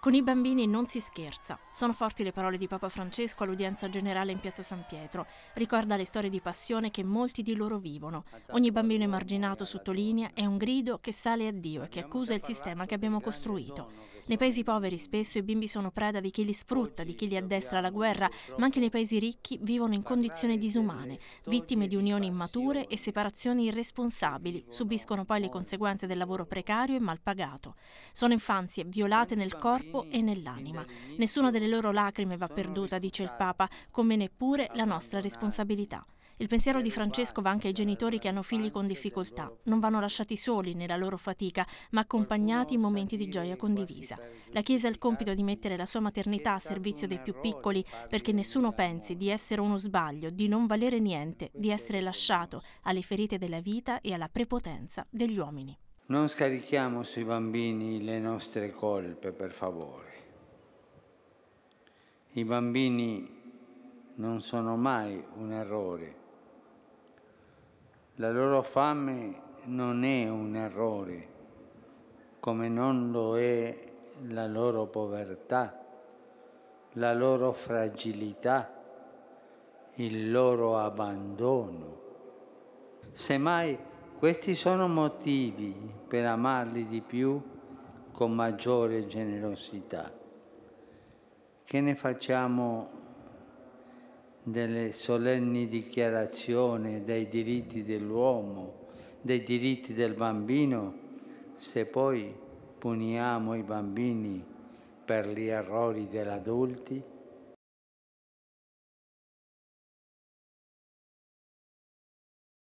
Con i bambini non si scherza. Sono forti le parole di Papa Francesco all'udienza generale in Piazza San Pietro. Ricorda le storie di passione che molti di loro vivono. Ogni bambino emarginato, sottolinea, è un grido che sale a Dio e che accusa il sistema che abbiamo costruito. Nei paesi poveri spesso i bimbi sono preda di chi li sfrutta, di chi li addestra alla guerra, ma anche nei paesi ricchi vivono in condizioni disumane, vittime di unioni immature e separazioni irresponsabili, subiscono poi le conseguenze del lavoro precario e mal pagato. Sono infanzie violate nel corpo corpo e nell'anima. Nessuna delle loro lacrime va perduta, dice il Papa, come neppure la nostra responsabilità. Il pensiero di Francesco va anche ai genitori che hanno figli con difficoltà. Non vanno lasciati soli nella loro fatica, ma accompagnati in momenti di gioia condivisa. La Chiesa ha il compito di mettere la sua maternità a servizio dei più piccoli perché nessuno pensi di essere uno sbaglio, di non valere niente, di essere lasciato alle ferite della vita e alla prepotenza degli uomini. Non scarichiamo sui bambini le nostre colpe, per favore. I bambini non sono mai un errore. La loro fame non è un errore, come non lo è la loro povertà, la loro fragilità, il loro abbandono. Semmai questi sono motivi per amarli di più con maggiore generosità. Che ne facciamo delle solenni dichiarazioni dei diritti dell'uomo, dei diritti del bambino, se poi puniamo i bambini per gli errori degli adulti?